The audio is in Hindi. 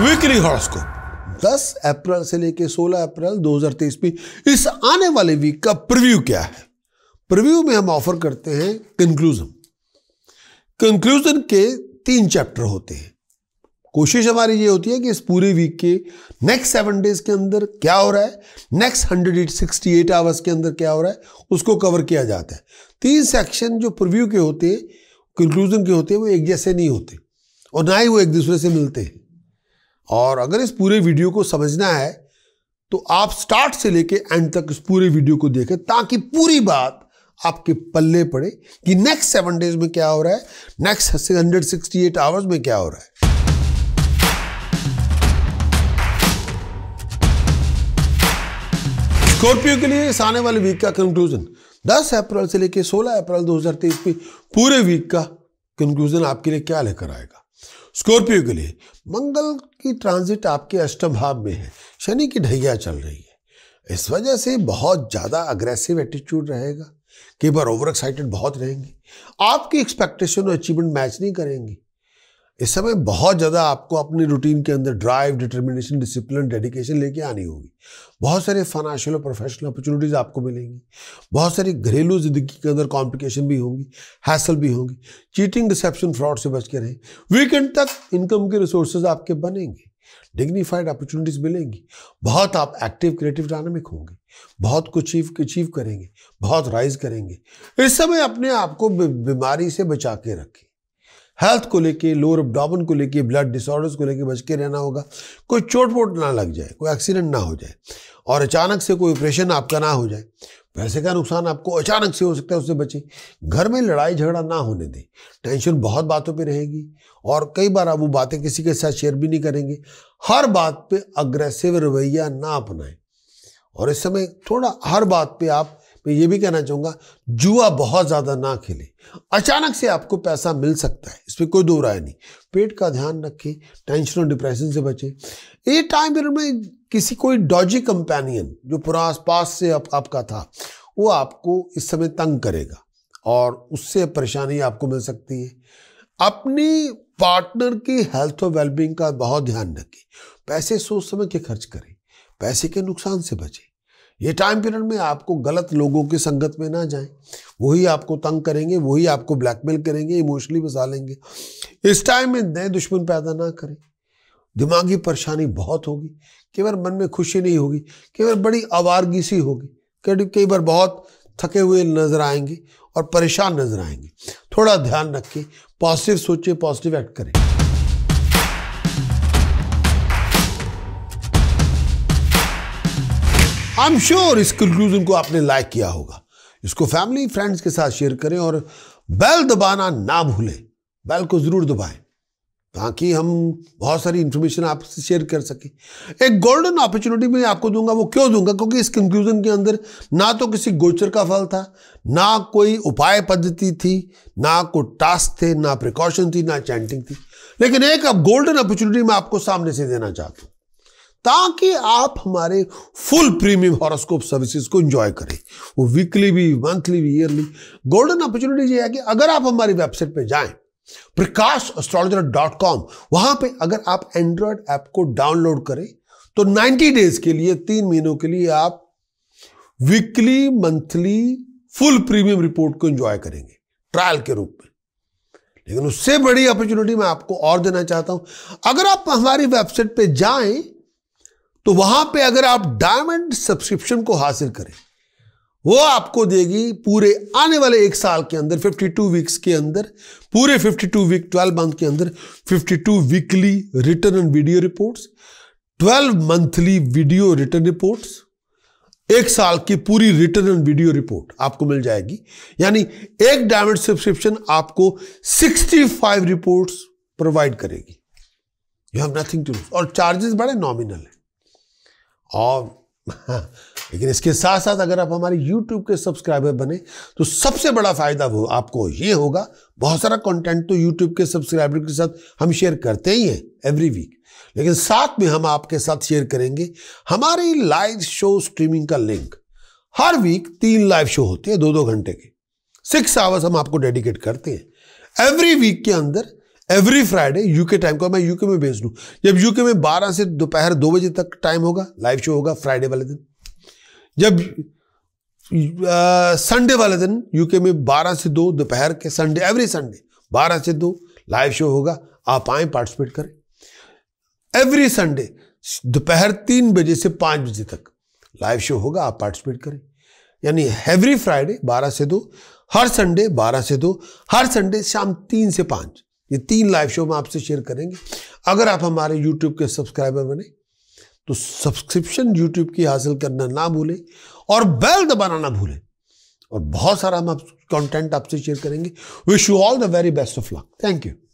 वीकली हॉरोस्कोप 10 अप्रैल से लेकर 16 अप्रैल 2023 में इस आने वाले वीक का प्रीव्यू क्या है प्रीव्यू में हम ऑफर करते हैं कंक्लूजन कंक्लूजन के तीन चैप्टर होते हैं कोशिश हमारी ये होती है कि इस पूरे वीक के नेक्स्ट सेवन डेज के अंदर क्या हो रहा है next hundred eight sixty eight hours के अंदर क्या हो रहा है उसको कवर किया जाता है तीन सेक्शन जो प्रिव्यू के होते हैं कंक्लूजन के होते हैं वो एक जैसे नहीं होते और ना ही वो एक दूसरे से मिलते हैं और अगर इस पूरे वीडियो को समझना है तो आप स्टार्ट से लेके एंड तक इस पूरे वीडियो को देखें ताकि पूरी बात आपके पल्ले पड़े कि नेक्स्ट सेवन डेज में क्या हो रहा है next hundred sixty eight hours में क्या हो रहा है स्कॉर्पियो के लिए इस आने वाले वीक का कंक्लूजन 10 अप्रैल से लेकर 16 अप्रैल 2023 में पूरे वीक का कंक्लूजन आपके लिए क्या लेकर आएगा स्कॉर्पियो के लिए मंगल की ट्रांजिट आपके अष्टम भाव में है शनि की ढैया चल रही है इस वजह से बहुत ज़्यादा अग्रेसिव एटीट्यूड रहेगा कई बार ओवर एक्साइटेड बहुत रहेंगे आपकी एक्सपेक्टेशन और अचीवमेंट मैच नहीं करेंगी इस समय बहुत ज़्यादा आपको अपनी रूटीन के अंदर ड्राइव डिटर्मिनेशन डिसिप्लिन डेडिकेशन लेके आनी होगी बहुत सारे फाइनेंशियल और प्रोफेशनल अपॉर्चुनिटीज़ आपको मिलेंगी बहुत सारी घरेलू ज़िंदगी के अंदर कॉम्प्लिकेशन भी होंगी हैसल भी होंगी चीटिंग डिसेप्शन फ्रॉड से बच के रहें वीकेंड तक इनकम के रिसोर्सेज आपके बनेंगे डिग्निफाइड अपॉर्चुनिटीज मिलेंगी बहुत आप एक्टिव क्रिएटिव डायनामिक होंगे बहुत कुछ अचीव अचीव करेंगे बहुत राइज करेंगे इस समय अपने आप को बीमारी से बचा के रखें हेल्थ को लेके लोअर अपडामन को लेके ब्लड डिसऑर्डर्स को लेके बच के रहना होगा कोई चोट वोट ना लग जाए कोई एक्सीडेंट ना हो जाए और अचानक से कोई ऑपरेशन आपका ना हो जाए पैसे का नुकसान आपको अचानक से हो सकता है उससे बचें घर में लड़ाई झगड़ा ना होने दें टेंशन बहुत बातों पे रहेगी और कई बार आप वो बातें किसी के साथ शेयर भी नहीं करेंगे हर बात पे अग्रेसिव रवैया ना अपनाएं और इस समय थोड़ा हर बात पे आप मैं ये भी कहना चाहूँगा जुआ बहुत ज़्यादा ना खेले अचानक से आपको पैसा मिल सकता है इसमें कोई दो राय नहीं पेट का ध्यान रखें टेंशन और डिप्रेशन से बचें ये टाइम पीरियड में किसी कोई डॉजी कंपेनियन जो पूरा पास से आप, आपका था वो आपको इस समय तंग करेगा और उससे परेशानी आपको मिल सकती है अपनी पार्टनर की हेल्थ और वेलबींग का बहुत ध्यान रखें पैसे सोच समझ के खर्च करें पैसे के नुकसान से बचें ये टाइम पीरियड में आपको गलत लोगों की संगत में ना जाएं वही आपको तंग करेंगे वही आपको ब्लैकमेल करेंगे इमोशनली बसा लेंगे इस टाइम में नए दुश्मन पैदा ना करें दिमागी परेशानी बहुत होगी कई बार मन में खुशी नहीं होगी कई बार बड़ी आवारगी सी होगी कई बार बहुत थके हुए नजर आएंगे और परेशान नजर आएंगे थोड़ा ध्यान रखें पॉजिटिव सोचें पॉजिटिव एक्ट करें आई एम श्योर इस कंक्लूजन को आपने लाइक किया होगा इसको फैमिली फ्रेंड्स के साथ शेयर करें और बेल दबाना ना भूलें बेल को ज़रूर दबाएं ताकि हम बहुत सारी इंफॉर्मेशन आपसे शेयर कर सकें एक गोल्डन अपॉर्चुनिटी मैं आपको दूंगा वो क्यों दूंगा क्योंकि इस कंक्लूजन के अंदर ना तो किसी गोचर का फल था ना कोई उपाय पद्धति थी ना कोई टास्क थे ना प्रिकॉशन थी ना चैंटिंग थी लेकिन एक अब गोल्डन अपॉर्चुनिटी मैं आपको सामने से देना चाहता हूँ ताकि आप हमारे फुल प्रीमियम हॉरोस्कोप सर्विसेज को एंजॉय करें वो वीकली भी मंथली भी ईयरली गोल्डन अपॉर्चुनिटी ये है कि अगर आप हमारी वेबसाइट पर जाएं प्रकाश एस्ट्रोलॉजर डॉट कॉम वहां पर अगर आप एंड्रॉयड ऐप को डाउनलोड करें तो 90 डेज के लिए तीन महीनों के लिए आप weekly monthly full premium report को एंजॉय करेंगे ट्रायल के रूप में लेकिन उससे बड़ी अपॉर्चुनिटी मैं आपको और देना चाहता हूं अगर आप हमारी वेबसाइट पे जाएं तो वहां पे अगर आप डायमंड सब्सक्रिप्शन को हासिल करें वो आपको देगी पूरे आने वाले एक साल के अंदर 52 वीक्स के अंदर पूरे 52 वीक 12 मंथ के अंदर 52 weekly return and video reports 12 monthly video return reports एक साल की पूरी रिटर्न एंड वीडियो रिपोर्ट आपको मिल जाएगी यानी एक डायमंड सब्सक्रिप्शन आपको 65 रिपोर्ट्स प्रोवाइड करेगी you have nothing to lose और चार्जेस बड़े नॉमिनल है और लेकिन इसके साथ साथ अगर आप हमारे YouTube के सब्सक्राइबर बने तो सबसे बड़ा फायदा वो आपको ये होगा बहुत सारा कंटेंट तो YouTube के सब्सक्राइबर के साथ हम शेयर करते ही हैं एवरी वीक लेकिन साथ में हम आपके साथ शेयर करेंगे हमारी लाइव शो स्ट्रीमिंग का लिंक हर वीक तीन लाइव शो होते हैं दो दो घंटे के सिक्स आवर्स हम आपको डेडिकेट करते हैं एवरी वीक के अंदर एवरी फ्राइडे यूके टाइम को मैं यूके में भेज दूँ जब यूके में बारह से दोपहर दो बजे तक टाइम होगा लाइव शो होगा फ्राइडे वाले दिन जब संडे वाले दिन यूके में बारह से दो दोपहर के संडे एवरी संडे बारह से दो लाइव शो होगा आप आए पार्टिसिपेट करें एवरी संडे दोपहर तीन बजे से पाँच बजे तक लाइव शो होगा आप पार्टिसिपेट करें यानी एवरी फ्राइडे बारह से दो हर संडे बारह से दो हर संडे शाम तीन से पाँच ये तीन लाइव शो हम आपसे शेयर करेंगे अगर आप हमारे यूट्यूब के सब्सक्राइबर बने तो सब्सक्रिप्शन यूट्यूब की हासिल करना ना भूलें और बेल दबाना ना भूलें और बहुत सारा हम आप कंटेंट आपसे शेयर करेंगे wish you all the very best of luck thank you